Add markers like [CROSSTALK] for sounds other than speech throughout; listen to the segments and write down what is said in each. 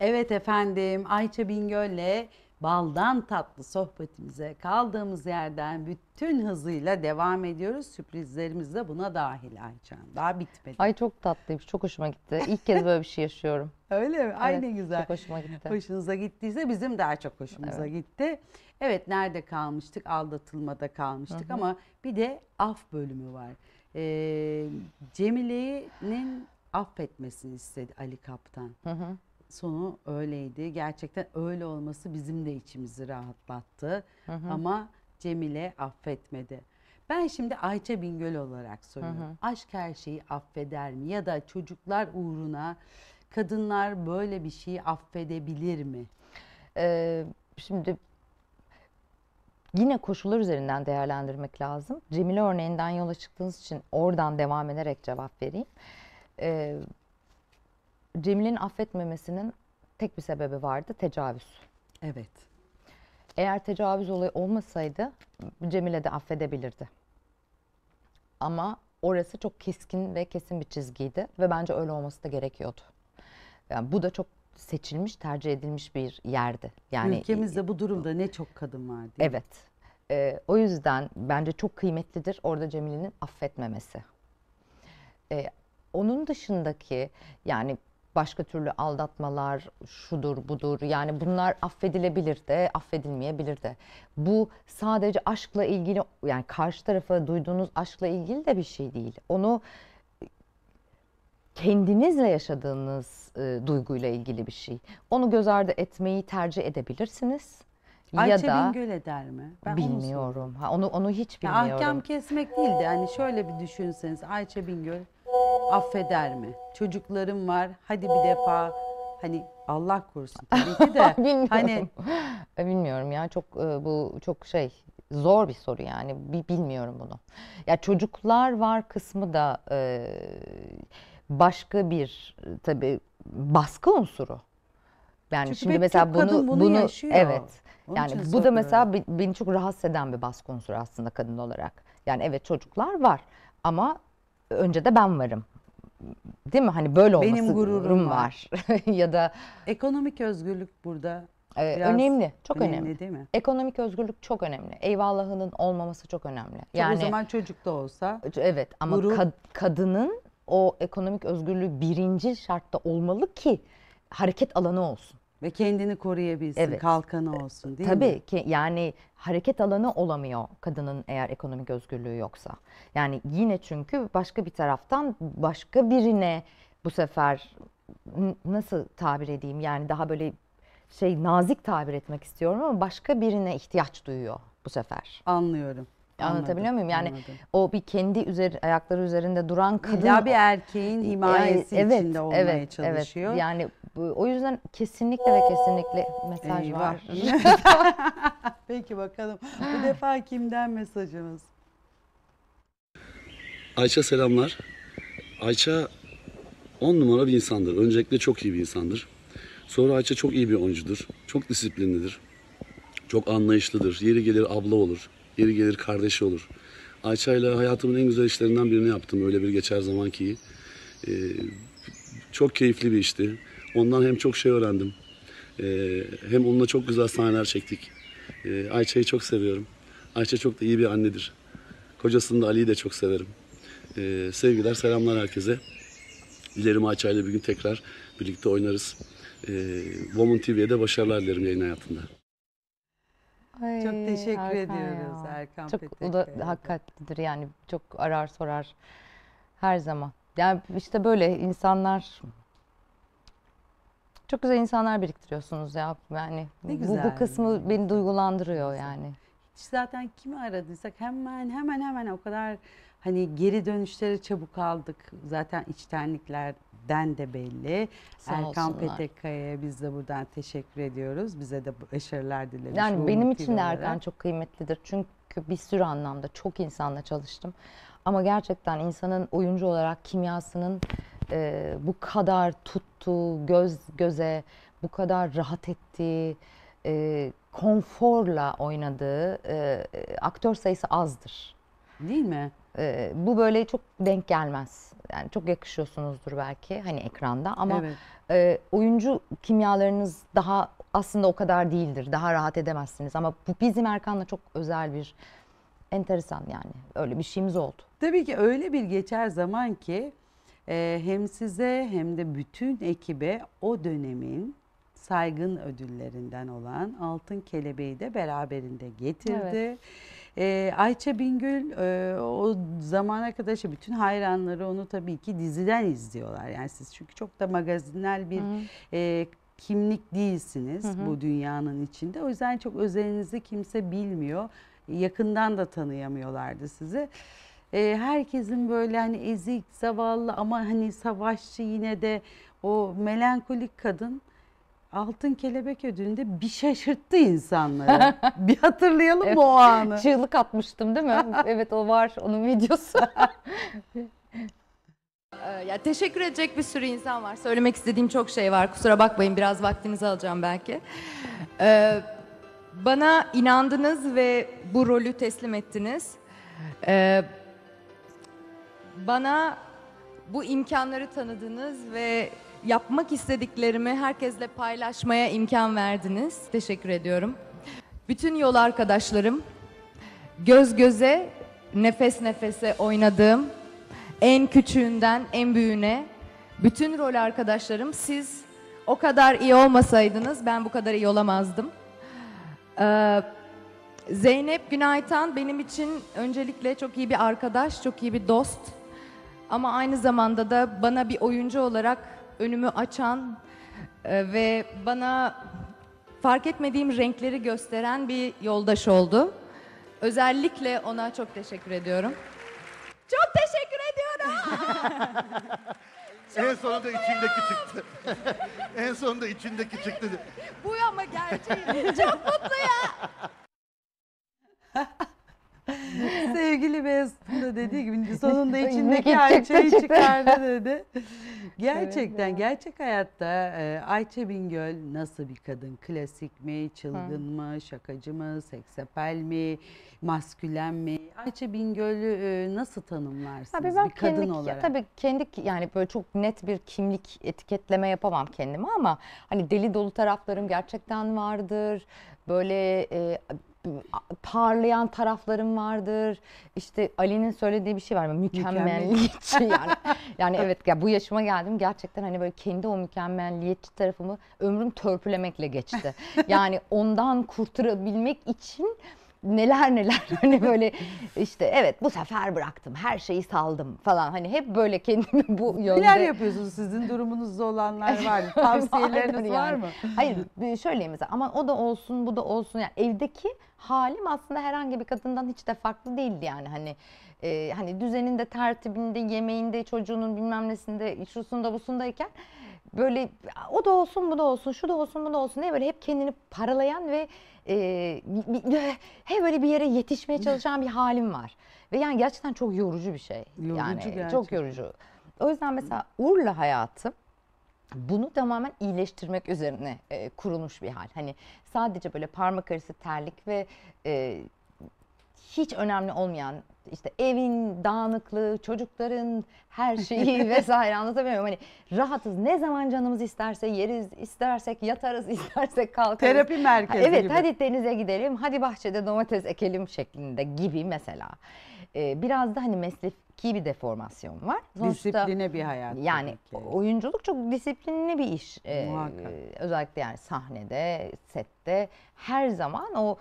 Evet efendim Ayça Bingöl'le baldan tatlı sohbetimize kaldığımız yerden bütün hızıyla devam ediyoruz. Sürprizlerimiz de buna dahil Ayça. Daha bitmedi. Ay çok tatlıymış. Çok hoşuma gitti. İlk kez böyle bir şey yaşıyorum. [LAUGHS] Öyle mi? Evet, ne güzel. Çok hoşuma gitti. Hoşunuza gittiyse bizim daha çok hoşumuza evet. gitti. Evet nerede kalmıştık? Aldatılmada kalmıştık Hı -hı. ama bir de af bölümü var. Ee, Cemile'nin affetmesini istedi Ali Kaptan. Hı hı sonu öyleydi. Gerçekten öyle olması bizim de içimizi rahatlattı. Hı hı. Ama Cemile affetmedi. Ben şimdi Ayça Bingöl olarak soruyorum. Hı hı. Aşk her şeyi affeder mi? Ya da çocuklar uğruna kadınlar böyle bir şeyi affedebilir mi? Ee, şimdi yine koşullar üzerinden değerlendirmek lazım. Cemile örneğinden yola çıktığınız için oradan devam ederek cevap vereyim. Ee, Cemil'in affetmemesinin tek bir sebebi vardı tecavüz. Evet. Eğer tecavüz olayı olmasaydı Cemile de affedebilirdi. Ama orası çok keskin ve kesin bir çizgiydi ve bence öyle olması da gerekiyordu. Yani bu da çok seçilmiş, tercih edilmiş bir yerdi. Yani ülkemizde bu durumda ne çok kadın var değil Evet. Ee, o yüzden bence çok kıymetlidir orada Cemil'in affetmemesi. Ee, onun dışındaki yani başka türlü aldatmalar şudur budur yani bunlar affedilebilir de affedilmeyebilir de. Bu sadece aşkla ilgili yani karşı tarafa duyduğunuz aşkla ilgili de bir şey değil. Onu kendinizle yaşadığınız e, duyguyla ilgili bir şey. Onu göz ardı etmeyi tercih edebilirsiniz. Ayça ya da Bingöl eder mi? Ben bilmiyorum. Onu, ha, onu onu hiç bilmiyorum. Ya, ahkam kesmek değildi. de hani şöyle bir düşünseniz Ayça Bingöl affeder mi? Çocuklarım var. Hadi bir defa hani Allah korusun [LAUGHS] tabii ki de Bilmiyorum. hani e, Bilmiyorum ya çok e, bu çok şey zor bir soru yani bilmiyorum bunu. Ya çocuklar var kısmı da e, başka bir e, tabii baskı unsuru. Yani Çünkü şimdi mesela çok bunu bunu evet. Onun yani bu da mesela be- beni çok rahatsız eden bir baskı unsuru aslında kadın olarak. Yani evet çocuklar var ama önce de ben varım. Değil mi? Hani böyle olması Benim gururum var. var. [LAUGHS] ya da ekonomik özgürlük burada ee, Biraz önemli, çok önemli, önemli. değil mi? Ekonomik özgürlük çok önemli. Eyvallahının olmaması çok önemli. Çok yani o zaman çocuk da olsa. Evet ama gurur... kad, kadının o ekonomik özgürlüğü birinci şartta olmalı ki hareket alanı olsun. Ve kendini koruyabilsin, evet. kalkanı olsun değil Tabii mi? Tabii ki yani hareket alanı olamıyor kadının eğer ekonomik özgürlüğü yoksa. Yani yine çünkü başka bir taraftan başka birine bu sefer nasıl tabir edeyim yani daha böyle şey nazik tabir etmek istiyorum ama başka birine ihtiyaç duyuyor bu sefer. Anlıyorum. Anlatabiliyor muyum? Yani anladım. o bir kendi üzeri, ayakları üzerinde duran kadın. İlla bir erkeğin himayesi yani, evet, içinde olmaya evet, çalışıyor. Evet. Yani o yüzden kesinlikle ve kesinlikle mesaj Eyvah. var. [LAUGHS] Peki bakalım. Bu defa kimden mesajımız? Ayça selamlar. Ayça on numara bir insandır. Öncelikle çok iyi bir insandır. Sonra Ayça çok iyi bir oyuncudur. Çok disiplinlidir. Çok anlayışlıdır. Yeri gelir abla olur. Yeri gelir kardeşi olur. Ayça ile hayatımın en güzel işlerinden birini yaptım. Öyle bir geçer zaman ki. Ee, çok keyifli bir işti. Ondan hem çok şey öğrendim. Ee, hem onunla çok güzel sahneler çektik. Ee, Ayça'yı çok seviyorum. Ayça çok da iyi bir annedir. Kocasını da Ali'yi de çok severim. Ee, sevgiler, selamlar herkese. Dilerim Ayça ile bir gün tekrar birlikte oynarız. Ee, Woman TV'de başarılar dilerim yayın hayatında. Ay, çok teşekkür Erkan ediyoruz ya. Erkan Çok Petek o da Bey'de. hakikatlidir yani çok arar sorar her zaman. Yani işte böyle insanlar çok güzel insanlar biriktiriyorsunuz ya yani ne güzel. Bu, bu kısmı beni duygulandırıyor yani. Hiç zaten kimi aradıysak hemen hemen hemen o kadar hani geri dönüşleri çabuk aldık zaten içtenlikler den de belli. Sağ Erkan olsunlar. Petekkaya'ya biz de buradan teşekkür ediyoruz. Bize de başarılar dilemiş. Yani benim için de olarak. Erkan çok kıymetlidir. Çünkü bir sürü anlamda çok insanla çalıştım. Ama gerçekten insanın oyuncu olarak kimyasının e, bu kadar tuttuğu, göz göze bu kadar rahat ettiği, e, konforla oynadığı e, e aktör sayısı azdır. Değil mi? E, bu böyle çok denk gelmez yani çok yakışıyorsunuzdur belki hani ekranda ama evet. e, oyuncu kimyalarınız daha aslında o kadar değildir. Daha rahat edemezsiniz ama bu bizim Erkan'la çok özel bir enteresan yani öyle bir şeyimiz oldu. Tabii ki öyle bir geçer zaman ki e, hem size hem de bütün ekibe o dönemin saygın ödüllerinden olan Altın Kelebeği de beraberinde getirdi. Evet. E, Ayça Bingül e, o zamana kadar şey, bütün hayranları onu tabii ki diziden izliyorlar. Yani siz çünkü çok da magazinel bir e, kimlik değilsiniz hı hı. bu dünyanın içinde. O yüzden çok özelinizi kimse bilmiyor. Yakından da tanıyamıyorlardı sizi. Ee, herkesin böyle hani ezik, zavallı ama hani savaşçı yine de o melankolik kadın Altın Kelebek ödülünde bir şaşırttı insanları. [LAUGHS] bir hatırlayalım evet. mı o anı? Çığlık atmıştım değil mi? [LAUGHS] evet o var onun videosu. Ee, ya teşekkür edecek bir sürü insan var. Söylemek istediğim çok şey var. Kusura bakmayın biraz vaktinizi alacağım belki. Ee, bana inandınız ve bu rolü teslim ettiniz. Ee, bana bu imkanları tanıdınız ve yapmak istediklerimi herkesle paylaşmaya imkan verdiniz. Teşekkür ediyorum. Bütün yol arkadaşlarım, göz göze, nefes nefese oynadığım, en küçüğünden en büyüğüne, bütün rol arkadaşlarım siz o kadar iyi olmasaydınız ben bu kadar iyi olamazdım. Ee, Zeynep Günaytan benim için öncelikle çok iyi bir arkadaş, çok iyi bir dost. Ama aynı zamanda da bana bir oyuncu olarak önümü açan e, ve bana fark etmediğim renkleri gösteren bir yoldaş oldu. Özellikle ona çok teşekkür ediyorum. Çok teşekkür ediyorum. en sonunda içindeki çıktı. en sonunda içindeki çıktı. Bu ama gerçeği. Çok mutluyum. [LAUGHS] Sonunda içindeki Ayça'yı çıkardı dedi. [LAUGHS] Gerçekten evet, gerçek hayatta e, Ayça Bingöl nasıl bir kadın? Klasik mi, çılgın Hı. mı, şakacı mı, seksapel mi, maskülen mi? Ayça Bingöl'ü e, nasıl tanımlarsınız tabii ben bir kadın kendik, olarak? Tabii kendi yani böyle çok net bir kimlik etiketleme yapamam kendime ama hani deli dolu taraflarım gerçekten vardır. Böyle e, parlayan taraflarım vardır. İşte Ali'nin söylediği bir şey var. mı? Mükemmelliyetçi yani. [LAUGHS] Yani evet ya bu yaşıma geldim gerçekten hani böyle kendi o mükemmelliyetçi tarafımı ömrüm törpülemekle geçti. [LAUGHS] Yani ondan kurtarabilmek için neler neler [LAUGHS] hani böyle işte evet bu sefer bıraktım her şeyi saldım falan hani hep böyle kendimi bu yönde. Neler yapıyorsunuz sizin durumunuzda olanlar var mı? Tavsiyeleriniz yani. var mı? Hayır şöyle mesela ama o da olsun bu da olsun yani evdeki halim aslında herhangi bir kadından hiç de farklı değildi yani hani e, hani düzeninde tertibinde yemeğinde çocuğunun bilmem nesinde şusunda busundayken böyle o da olsun bu da olsun şu da olsun bu da olsun diye böyle hep kendini paralayan ve e, hep böyle bir yere yetişmeye çalışan bir halim var. Ve yani gerçekten çok yorucu bir şey. Yorucu yani gerçekten. çok yorucu. O yüzden mesela Urla hayatım bunu tamamen iyileştirmek üzerine e, kurulmuş bir hal. Hani sadece böyle parmak arası terlik ve e, hiç önemli olmayan işte evin dağınıklığı, çocukların her şeyi [LAUGHS] vesaire anlatamıyorum. Hani rahatız ne zaman canımız isterse yeriz, istersek yatarız, [LAUGHS] istersek kalkarız. Terapi merkezi evet, gibi. Evet hadi denize gidelim, hadi bahçede domates ekelim şeklinde gibi mesela e, biraz da hani mesleki bir deformasyon var. Sonuçta, Disipline bir hayat. Yani belki. oyunculuk çok disiplinli bir iş. E, Muhakkak. özellikle yani sahnede, sette her zaman o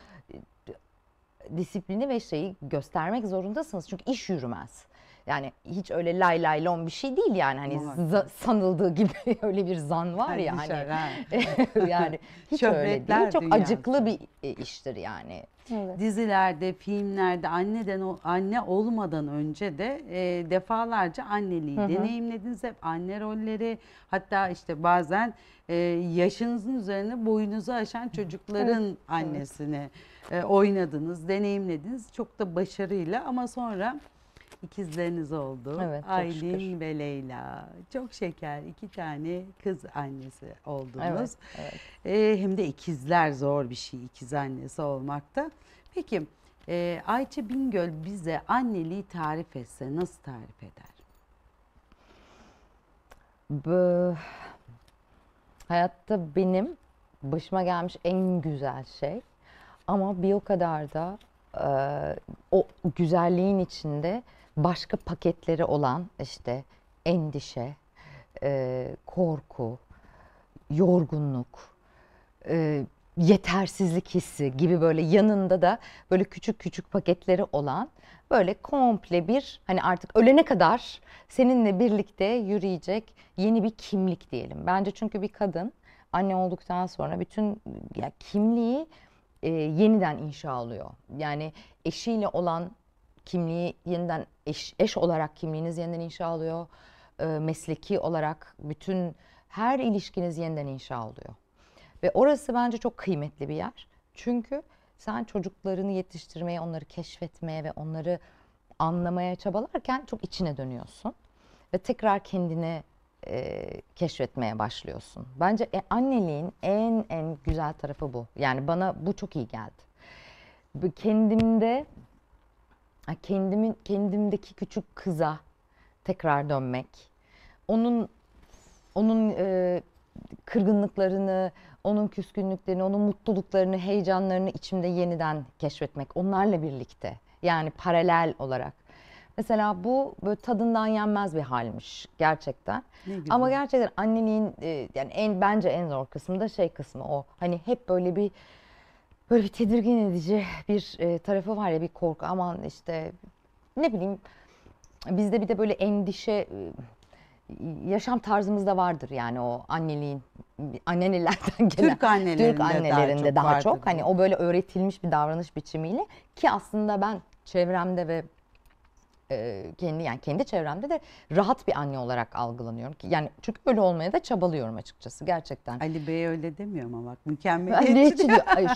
disiplini ve şeyi göstermek zorundasınız. Çünkü iş yürümez. Yani hiç öyle lay lay lon bir şey değil yani hani sanıldığı gibi [LAUGHS] öyle bir zan var hani ya hani [LAUGHS] yani hiç öyle değil. Çok acıklı bir e, iştir yani. Evet. Dizilerde, filmlerde anneden o- anne olmadan önce de e, defalarca anneliği deneyimlediniz. Hep anne rolleri hatta işte bazen e, yaşınızın üzerine boyunuzu aşan çocukların annesini e, oynadınız, deneyimlediniz. Çok da başarıyla ama sonra ikizleriniz oldu. Evet, Aylin şükür. ve Leyla. Çok şeker iki tane kız annesi oldunuz. Evet, evet. Ee, hem de ikizler zor bir şey ikiz annesi olmakta. Peki e, Ayça Bingöl bize anneliği tarif etse nasıl tarif eder? Bu, hayatta benim başıma gelmiş en güzel şey ama bir o kadar da e, o güzelliğin içinde başka paketleri olan işte endişe, e, korku, yorgunluk, e, yetersizlik hissi gibi böyle yanında da böyle küçük küçük paketleri olan böyle komple bir hani artık ölene kadar seninle birlikte yürüyecek yeni bir kimlik diyelim. Bence çünkü bir kadın anne olduktan sonra bütün ya kimliği e, yeniden inşa oluyor. Yani eşiyle olan kimliği yeniden eş, eş olarak kimliğiniz yeniden inşa oluyor. E, ee, mesleki olarak bütün her ilişkiniz yeniden inşa oluyor. Ve orası bence çok kıymetli bir yer. Çünkü sen çocuklarını yetiştirmeye, onları keşfetmeye ve onları anlamaya çabalarken çok içine dönüyorsun. Ve tekrar kendini e, keşfetmeye başlıyorsun. Bence e, anneliğin en en güzel tarafı bu. Yani bana bu çok iyi geldi. Kendimde kendimin kendimdeki küçük kıza tekrar dönmek. Onun onun e, kırgınlıklarını, onun küskünlüklerini, onun mutluluklarını, heyecanlarını içimde yeniden keşfetmek onlarla birlikte. Yani paralel olarak. Mesela bu böyle tadından yenmez bir halmiş gerçekten. Ama gerçekten anneliğin e, yani en bence en zor kısmı da şey kısmı o. Hani hep böyle bir böyle bir tedirgin edici bir e, tarafı var ya bir korku aman işte ne bileyim bizde bir de böyle endişe e, yaşam tarzımızda vardır yani o anneliğin anneannelerden gelen Türk annelerinde, Türk annelerinde daha çok, daha çok. hani o böyle öğretilmiş bir davranış biçimiyle ki aslında ben çevremde ve e, kendi yani kendi çevremde de rahat bir anne olarak algılanıyorum. Yani çünkü öyle olmaya da çabalıyorum açıkçası gerçekten. Ali Bey öyle demiyor ama bak mükemmeliyetçi.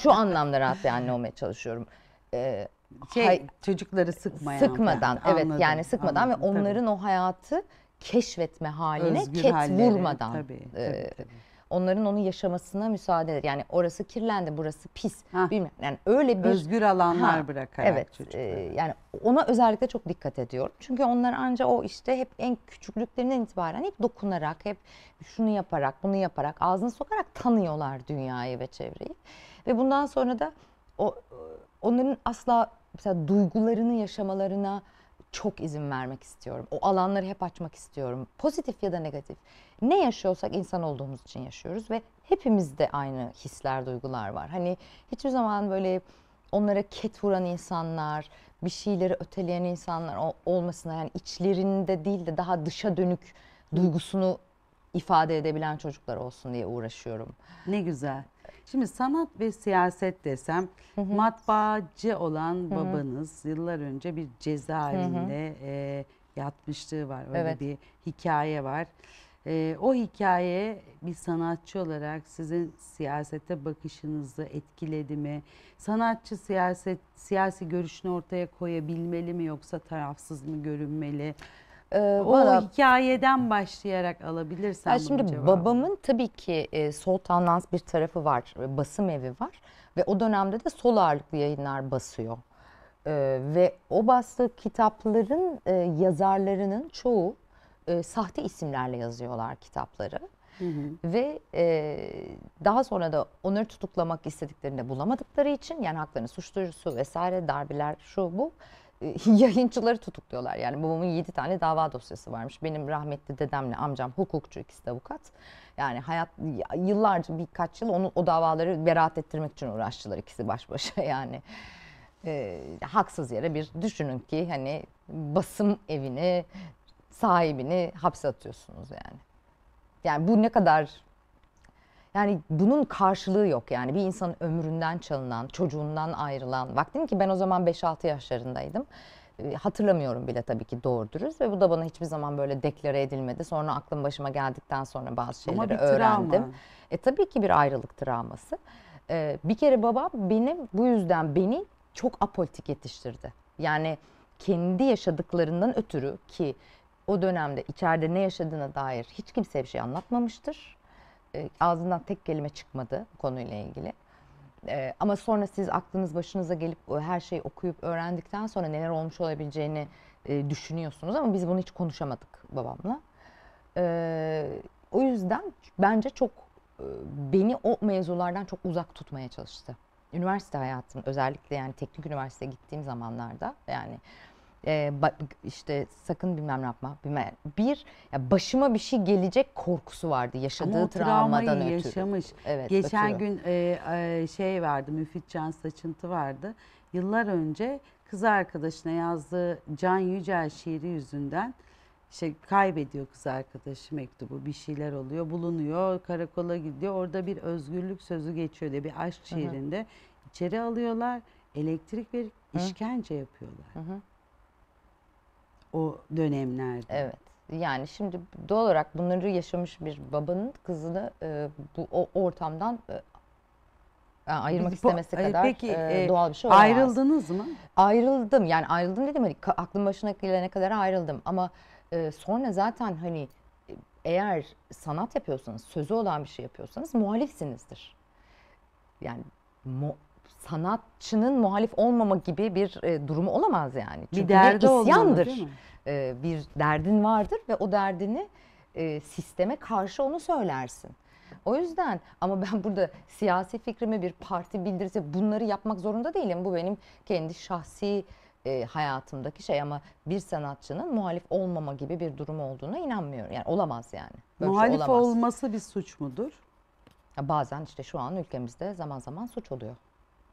Şu anlamda rahat bir anne olmaya çalışıyorum. E, şey, hay- çocukları sıkmayan. Sıkmadan yani. evet anladım, yani sıkmadan anladım, ve onların tabii. o hayatı keşfetme haline Özgür ket halleri, vurmadan tabii, e, tabii, tabii onların onu yaşamasına müsaade eder. Yani orası kirlendi, burası pis. Bilmiyorum. Yani öyle bir özgür alanlar ha, bırakarak evet, çocuklara. E, yani ona özellikle çok dikkat ediyorum. Çünkü onlar ancak o işte hep en küçüklüklerinden itibaren hep dokunarak, hep şunu yaparak, bunu yaparak, ağzını sokarak tanıyorlar dünyayı ve çevreyi. Ve bundan sonra da o e, onların asla mesela duygularını yaşamalarına çok izin vermek istiyorum. O alanları hep açmak istiyorum. Pozitif ya da negatif. Ne yaşıyorsak insan olduğumuz için yaşıyoruz ve hepimizde aynı hisler, duygular var. Hani hiçbir zaman böyle onlara ket vuran insanlar, bir şeyleri öteleyen insanlar olmasına yani içlerinde değil de daha dışa dönük duygusunu ifade edebilen çocuklar olsun diye uğraşıyorum. Ne güzel. Şimdi sanat ve siyaset desem hı hı. matbaacı olan babanız hı hı. yıllar önce bir cezaevinde hı hı. E, yatmışlığı var. Öyle evet. bir hikaye var. E, o hikaye bir sanatçı olarak sizin siyasete bakışınızı etkiledi mi? Sanatçı siyaset siyasi görüşünü ortaya koyabilmeli mi yoksa tarafsız mı görünmeli? Ee, o bana, hikayeden başlayarak alabilirsen yani şimdi cevabı. babamın tabii ki e, sol tanlans bir tarafı var, e, basım evi var ve o dönemde de sol ağırlıklı yayınlar basıyor. E, ve o bastığı kitapların e, yazarlarının çoğu e, sahte isimlerle yazıyorlar kitapları. Hı hı. Ve e, daha sonra da onları tutuklamak istediklerinde bulamadıkları için yani haklarını suç duyurusu vesaire darbeler şu bu e, [LAUGHS] yayıncıları tutukluyorlar. Yani babamın 7 tane dava dosyası varmış. Benim rahmetli dedemle amcam hukukçu ikisi de avukat. Yani hayat yıllarca birkaç yıl onu o davaları beraat ettirmek için uğraştılar ikisi baş başa [LAUGHS] yani. E, haksız yere bir düşünün ki hani basım evini sahibini hapse atıyorsunuz yani. Yani bu ne kadar yani bunun karşılığı yok yani bir insanın ömründen çalınan, çocuğundan ayrılan. Vaktim ki ben o zaman 5-6 yaşlarındaydım. Ee, hatırlamıyorum bile tabii ki doğru dürüst ve bu da bana hiçbir zaman böyle deklare edilmedi. Sonra aklım başıma geldikten sonra bazı şeyleri Ama bir öğrendim. Travma. E tabii ki bir ayrılık travması. E, bir kere baba benim bu yüzden beni çok apolitik yetiştirdi. Yani kendi yaşadıklarından ötürü ki o dönemde içeride ne yaşadığına dair hiç kimseye bir şey anlatmamıştır. E, ağzından tek kelime çıkmadı bu konuyla ilgili. E, ama sonra siz aklınız başınıza gelip her şeyi okuyup öğrendikten sonra neler olmuş olabileceğini e, düşünüyorsunuz ama biz bunu hiç konuşamadık babamla. E, o yüzden bence çok e, beni o mevzulardan çok uzak tutmaya çalıştı. Üniversite hayatım özellikle yani teknik üniversiteye gittiğim zamanlarda yani e, işte sakın bilmem ne yapma. Bilmem. Bir ya başıma bir şey gelecek korkusu vardı yaşadığı Ama o travmadan ötürü. yaşamış. Evet, Geçen ötürü. gün e, e, şey vardı Müfit Can Saçıntı vardı. Yıllar önce kız arkadaşına yazdığı Can Yücel şiiri yüzünden şey kaybediyor kız arkadaşı mektubu bir şeyler oluyor bulunuyor karakola gidiyor orada bir özgürlük sözü geçiyor diye bir aşk şiirinde içeri alıyorlar elektrik verip işkence yapıyorlar. Hı hı o dönemlerde. Evet. Yani şimdi doğal olarak bunları yaşamış bir babanın kızını e, bu o ortamdan e, ayırmak Biz, istemesi bu, kadar peki, e, e, doğal bir şey olamaz. Ayrıldınız mı? Ayrıldım. Yani ayrıldım dedim hani aklım başına gelene kadar ayrıldım ama e, sonra zaten hani e, eğer sanat yapıyorsanız, sözü olan bir şey yapıyorsanız muhalifsinizdir. Yani mu sanatçının muhalif olmama gibi bir e, durumu olamaz yani. Çünkü bir derdi bir isyandır. Olmalı, e, bir derdin vardır ve o derdini e, sisteme karşı onu söylersin. O yüzden ama ben [LAUGHS] burada siyasi fikrimi bir parti bildirse bunları yapmak zorunda değilim. Bu benim kendi şahsi e, hayatımdaki şey ama bir sanatçının muhalif olmama gibi bir durum olduğuna inanmıyorum. Yani olamaz yani. Böyle şey muhalif şey olamaz. olması bir suç mudur? Ya bazen işte şu an ülkemizde zaman zaman suç oluyor.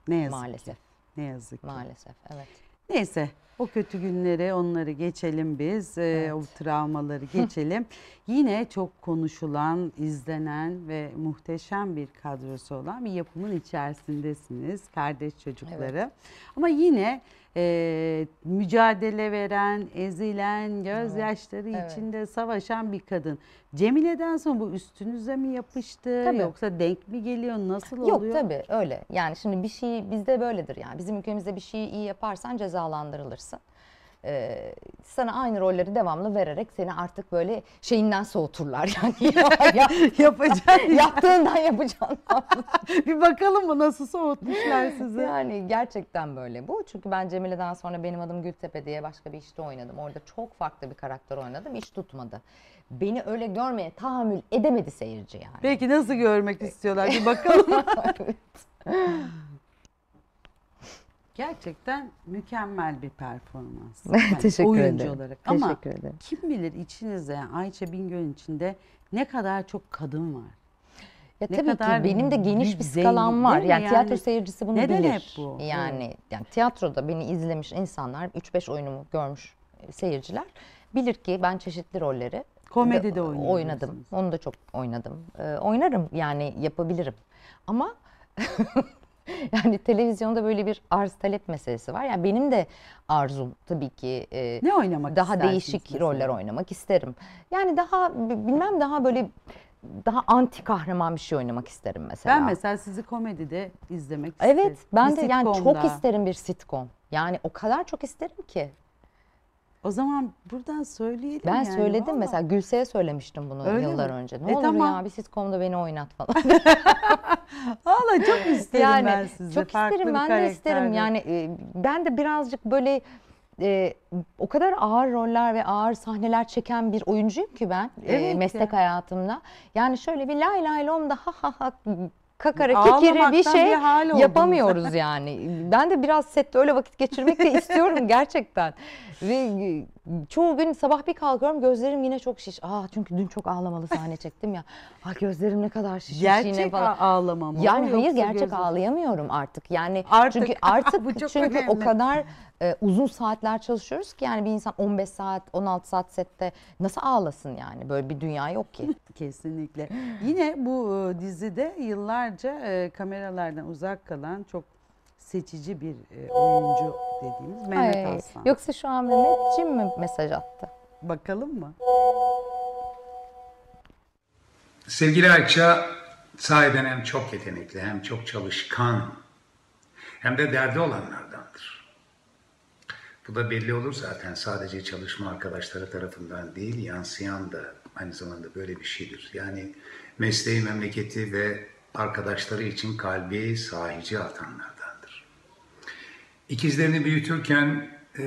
Ne yazık maalesef. Ki. Ne yazık ki. Maalesef evet. Neyse o kötü günleri onları geçelim biz. E, evet. o travmaları geçelim. Yine çok konuşulan, izlenen ve muhteşem bir kadrosu olan bir yapımın içerisindesiniz. Kardeş çocukları. Evet. Ama yine e, mücadele veren, ezilen, gözyaşları evet. içinde evet. savaşan bir kadın. Cemile'den sonra bu üstünüze mi yapıştı tabii. yoksa denk mi geliyor nasıl Yok, oluyor? Yok tabii öyle yani şimdi bir şey bizde böyledir yani bizim ülkemizde bir şeyi iyi yaparsan cezalandırılırsın e, sana aynı rolleri devamlı vererek seni artık böyle şeyinden soğuturlar [LAUGHS] yani. ya, Yapacaksın. yaptığından yapacağından. [LAUGHS] bir bakalım mı nasıl soğutmuşlar sizi. Yani gerçekten böyle bu. Çünkü ben Cemile'den sonra benim adım Gültepe diye başka bir işte oynadım. Orada çok farklı bir karakter oynadım. İş tutmadı. Beni öyle görmeye tahammül edemedi seyirci yani. Peki nasıl görmek istiyorlar bir bakalım. [LAUGHS] Gerçekten mükemmel bir performans. [LAUGHS] Yani Teşekkür oyuncu ederim. olarak. Ama Teşekkür ederim. kim bilir içinizde yani Ayça Bingöl'ün içinde ne kadar çok kadın var. Ya ne tabii kadar ki benim de geniş bir skalam var. Yani, yani tiyatro seyircisi bunu neden bilir. Hep bu? Yani, evet. yani tiyatroda beni izlemiş insanlar, 3-5 oyunumu görmüş e, seyirciler bilir ki ben çeşitli rolleri komedide oynadım. Onu da çok oynadım. Ee, oynarım yani yapabilirim. Ama [LAUGHS] [LAUGHS] yani televizyonda böyle bir arz talep meselesi var. Yani benim de arzum tabii ki e, ne oynamak daha değişik mesela? roller oynamak isterim. Yani daha bilmem daha böyle daha anti kahraman bir şey oynamak isterim mesela. Ben mesela sizi komedide izlemek isterim. Evet ben bir de yani çok isterim bir sitcom. Yani o kadar çok isterim ki. O zaman buradan söyleyelim Ben yani, söyledim valla. mesela Gülse'ye söylemiştim bunu Öyle yıllar mi? önce. Ne e, olur tamam. ya bir sitcomda beni oynat falan. [LAUGHS] [LAUGHS] Valla çok isterim yani, ben sizi. Çok isterim ben de isterim. Yani e, ben de birazcık böyle e, o kadar ağır roller ve ağır sahneler çeken bir oyuncuyum ki ben e, evet e, meslek ya. hayatımda. Yani şöyle bir lay lay lom da ha ha ha kakara kikiri bir şey bir yapamıyoruz yani. Ben de biraz sette öyle vakit geçirmek de [LAUGHS] istiyorum gerçekten. Ve e, çoğu gün sabah bir kalkıyorum gözlerim yine çok şiş. Aa çünkü dün çok ağlamalı sahne çektim ya. Ah gözlerim ne kadar şiş. gerçek yine falan. Gerçek ağlamam. Yani hayır gerçek gözüm. ağlayamıyorum artık. Yani artık. çünkü [LAUGHS] artık çünkü önemli. o kadar e, uzun saatler çalışıyoruz ki yani bir insan 15 saat 16 saat sette nasıl ağlasın yani böyle bir dünya yok ki. [LAUGHS] Kesinlikle. Yine bu e, dizide yıllarca e, kameralardan uzak kalan çok seçici bir e, oyuncu dediğimiz Mehmet Ay, Aslan. Yoksa şu an Mehmetciğim mi mesaj attı? Bakalım mı? Sevgili Ayça sahiden hem çok yetenekli hem çok çalışkan hem de derdi olanlar. Bu da belli olur zaten sadece çalışma arkadaşları tarafından değil yansıyan da aynı zamanda böyle bir şeydir. Yani mesleği, memleketi ve arkadaşları için kalbi sahici atanlardandır. İkizlerini büyütürken e,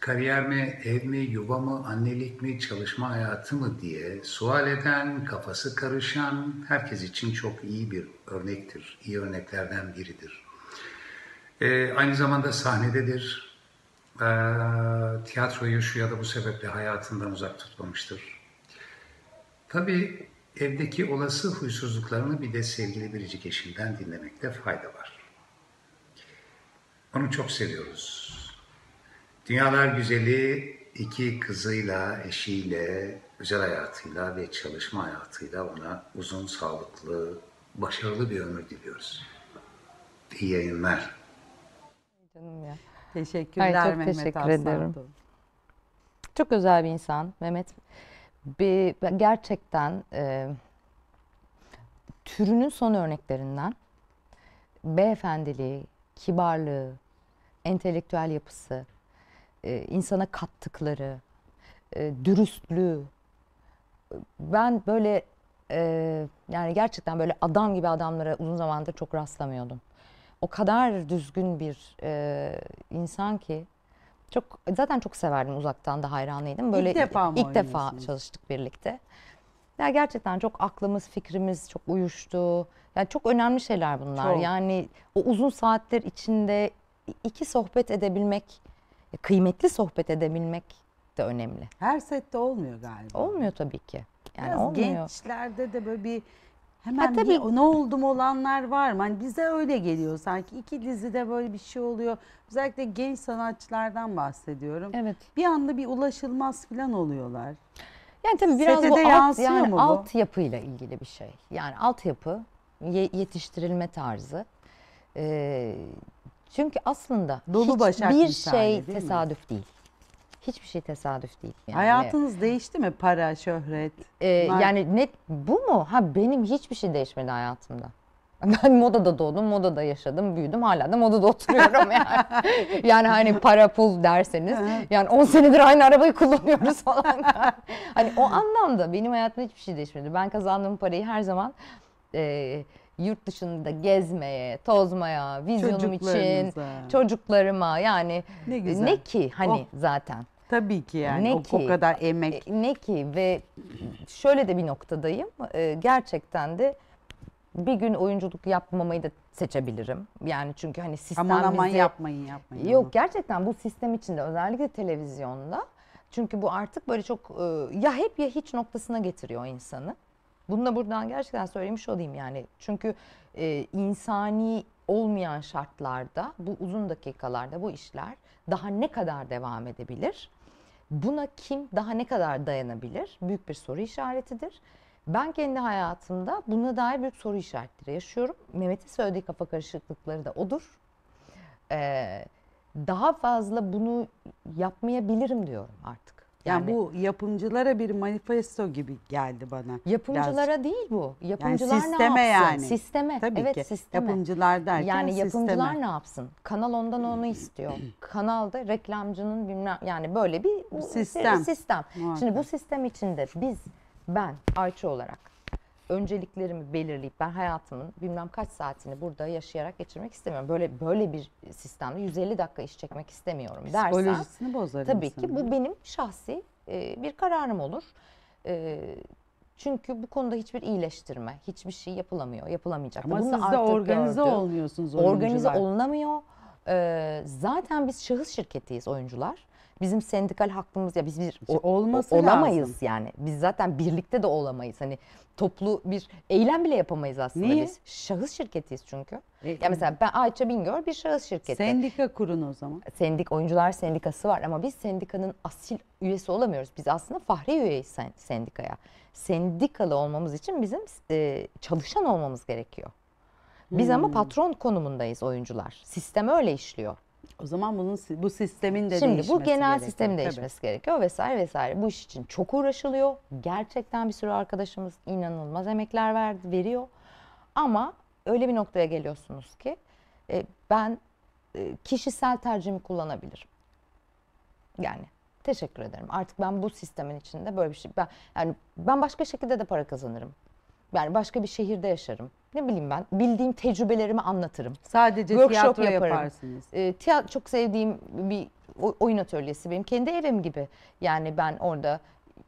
kariyer mi, ev mi, yuva mı, annelik mi, çalışma hayatı mı diye sual eden, kafası karışan herkes için çok iyi bir örnektir. İyi örneklerden biridir. E, aynı zamanda sahnededir, ee, tiyatroyu şu ya da bu sebeple hayatından uzak tutmamıştır. Tabii evdeki olası huysuzluklarını bir de sevgili biricik eşinden dinlemekte fayda var. Onu çok seviyoruz. Dünyalar güzeli iki kızıyla, eşiyle, özel hayatıyla ve çalışma hayatıyla ona uzun, sağlıklı, başarılı bir ömür diliyoruz. İyi yayınlar. Teşekkürler Ay, çok Mehmet teşekkür Aslan. ederim. Çok özel bir insan Mehmet. Bir, gerçekten e, türünün son örneklerinden beyefendiliği, kibarlığı, entelektüel yapısı, e, insana kattıkları, e, dürüstlüğü. Ben böyle e, yani gerçekten böyle adam gibi adamlara uzun zamandır çok rastlamıyordum o kadar düzgün bir e, insan ki çok zaten çok severdim uzaktan da hayranıydım. Böyle ilk defa mı ilk defa çalıştık birlikte. Ya gerçekten çok aklımız, fikrimiz çok uyuştu. Yani çok önemli şeyler bunlar. Çok. Yani o uzun saatler içinde iki sohbet edebilmek, kıymetli sohbet edebilmek de önemli. Her sette olmuyor galiba. Olmuyor tabii ki. Yani Biraz olmuyor. gençlerde de böyle bir Hemen ha, Bir, ne oldum olanlar var mı? Hani bize öyle geliyor sanki. iki dizide böyle bir şey oluyor. Özellikle genç sanatçılardan bahsediyorum. Evet. Bir anda bir ulaşılmaz falan oluyorlar. Yani tabii biraz Setede bu alt, yani bu? altyapıyla ilgili bir şey. Yani altyapı, ye, yetiştirilme tarzı. Ee, çünkü aslında Dolu hiçbir şey tesadüf değil hiçbir şey tesadüf değil. Yani. Hayatınız değişti mi para, şöhret? Ee, yani net bu mu? Ha benim hiçbir şey değişmedi hayatımda. [LAUGHS] Ben modada doğdum, modada yaşadım, büyüdüm. Hala da modada oturuyorum [LAUGHS] yani. yani hani para pul derseniz. Yani 10 senedir aynı arabayı kullanıyoruz [LAUGHS] falan. hani o anlamda benim hayatımda hiçbir şey değişmedi. Ben kazandığım parayı her zaman e, yurt dışında gezmeye, tozmaya, vizyonum için, çocuklarıma yani ne, güzel. ne ki hani oh. zaten. Tabii ki yani ne o, ki, o kadar emek. E, ne ki ve şöyle de bir noktadayım. E, gerçekten de bir gün oyunculuk yapmamayı da seçebilirim. Yani çünkü hani sistem aman bizi... aman yapmayın yapmayın. Yok gerçekten bu sistem içinde özellikle televizyonda. Çünkü bu artık böyle çok e, ya hep ya hiç noktasına getiriyor insanı. Bunu da buradan gerçekten söylemiş olayım yani. Çünkü e, insani olmayan şartlarda bu uzun dakikalarda bu işler daha ne kadar devam edebilir? Buna kim daha ne kadar dayanabilir? Büyük bir soru işaretidir. Ben kendi hayatımda buna dair büyük soru işaretleri yaşıyorum. Mehmet'in söylediği kafa karışıklıkları da odur. Ee, daha fazla bunu yapmayabilirim diyorum artık. Yani, bu yapımcılara bir manifesto gibi geldi bana. Yapımcılara biraz. değil bu. Yapımcılar yani sisteme ne yapsın? Yani. Sisteme. Tabii evet, ki. Sisteme. Yapımcılar derken Yani yapımcılar sisteme. ne yapsın? Kanal ondan onu istiyor. [CLEARS THROAT] Kanalda reklamcının bilmem yani böyle bir sistem. sistem. Şimdi bu sistem içinde biz ben Ayça olarak önceliklerimi belirleyip ben hayatımın bilmem kaç saatini burada yaşayarak geçirmek istemiyorum. Böyle böyle bir sistemde 150 dakika iş çekmek istemiyorum dersen. Psikolojisini bozar Tabii ki bu benim şahsi e, bir kararım olur. E, çünkü bu konuda hiçbir iyileştirme, hiçbir şey yapılamıyor, yapılamayacak. Ama Bunu siz de organize gördüm. olmuyorsunuz oyuncular. Organize olunamıyor. E, zaten biz şahıs şirketiyiz oyuncular. Bizim sendikal hakkımız ya biz bir o, olması olamayız lazım. yani. Biz zaten birlikte de olamayız. Hani toplu bir eylem bile yapamayız aslında Niye? biz. Şahıs şirketiyiz çünkü. E, ya mesela ben Ayça Bingöl bir şahıs şirketi. Sendika kurun o zaman. Sendik oyuncular sendikası var ama biz sendikanın asil üyesi olamıyoruz. Biz aslında fahri üyeyiz sendikaya. Sendikalı olmamız için bizim e, çalışan olmamız gerekiyor. Biz hmm. ama patron konumundayız oyuncular. Sistem öyle işliyor. O zaman bunun bu sistemin de Şimdi bu genel gerekiyor. sistemin değişmesi Tabii. gerekiyor vesaire vesaire. Bu iş için çok uğraşılıyor. Gerçekten bir sürü arkadaşımız inanılmaz emekler verdi, veriyor. Ama öyle bir noktaya geliyorsunuz ki e, ben e, kişisel tercihimi kullanabilirim. Yani teşekkür ederim. Artık ben bu sistemin içinde böyle bir şey ben yani ben başka şekilde de para kazanırım. Yani başka bir şehirde yaşarım. Ne bileyim ben bildiğim tecrübelerimi anlatırım. Sadece Workshop tiyatro yaparım. yaparsınız. E, ee, tiyatro, çok sevdiğim bir oyun atölyesi benim kendi evim gibi. Yani ben orada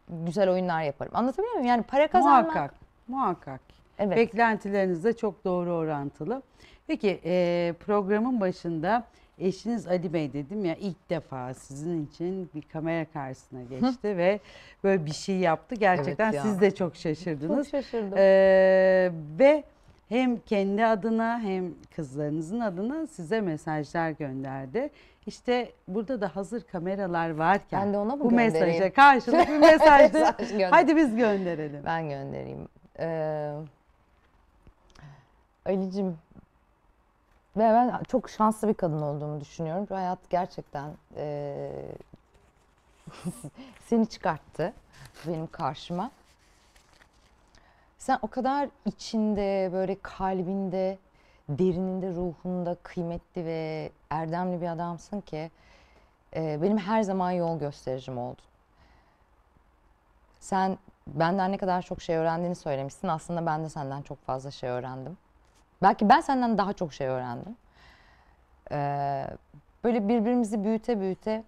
güzel oyunlar yaparım. Anlatabiliyor muyum? Yani para kazanmak. Muhakkak, muhakkak. Evet. Beklentileriniz de çok doğru orantılı. Peki e, programın başında Eşiniz Ali Bey dedim ya ilk defa sizin için bir kamera karşısına geçti ve böyle bir şey yaptı. Gerçekten Evet ya. siz de çok şaşırdınız. Çok şaşırdım. Ee, ve hem kendi adına hem kızlarınızın adına size mesajlar gönderdi. İşte burada da hazır kameralar varken Ben de ona mı bu mesaja karşılık bir mesajdı. Mesaj [LAUGHS] Hadi biz gönderelim. Ben göndereyim. Ee, Ali'cim ve ben çok şanslı bir kadın olduğumu düşünüyorum. Hayat gerçekten e, [LAUGHS] seni çıkarttı benim karşıma. Sen o kadar içinde, böyle kalbinde, derininde, ruhunda kıymetli ve erdemli bir adamsın ki e, benim her zaman yol göstericim oldun. Sen benden ne kadar çok şey öğrendiğini söylemişsin. Aslında ben de senden çok fazla şey öğrendim. Belki ben senden daha çok şey öğrendim. Ee, böyle birbirimizi büyüte büyüte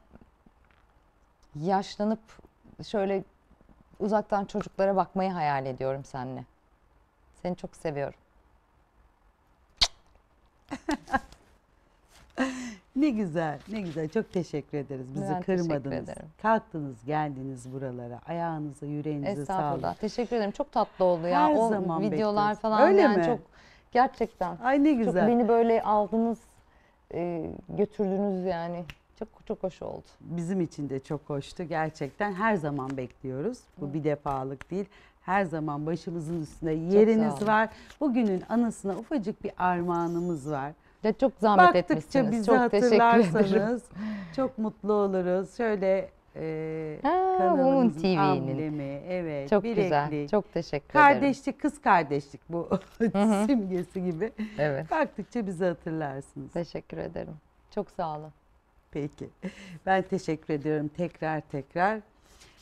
yaşlanıp şöyle uzaktan çocuklara bakmayı hayal ediyorum seninle. Seni çok seviyorum. [LAUGHS] ne güzel, ne güzel. Çok teşekkür ederiz. Bizi ben kırmadınız. Kalktınız, geldiniz buralara. Ayağınıza, yüreğinize sağlık. Teşekkür ederim. Çok tatlı oldu ya. Her o zaman videolar bekleriz. falan Öyle yani mi? çok Gerçekten. Ay ne güzel. Çok beni böyle aldınız, e, götürdünüz yani. Çok çok hoş oldu. Bizim için de çok hoştu gerçekten. Her zaman bekliyoruz. Bu bir defalık değil. Her zaman başımızın üstünde yeriniz var. Bugünün anısına ufacık bir armağanımız var. De çok zahmet Baktıkça etmişsiniz. bizi çok hatırlarsanız çok mutlu oluruz. Şöyle e, kanalımızın TV'nin. Evet, Çok güzel. bileklik. Çok teşekkür ederim. Kardeşlik, kız kardeşlik bu [LAUGHS] simgesi gibi. Evet. Baktıkça bizi hatırlarsınız. Teşekkür ederim. Çok sağ olun. Peki. Ben teşekkür ediyorum tekrar tekrar.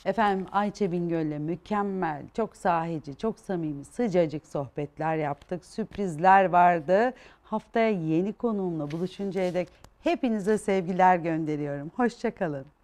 Efendim Ayça Bingöl'le mükemmel, çok sahici, çok samimi, sıcacık sohbetler yaptık. Sürprizler vardı. Haftaya yeni konuğumla buluşuncaya dek hepinize sevgiler gönderiyorum. Hoşçakalın.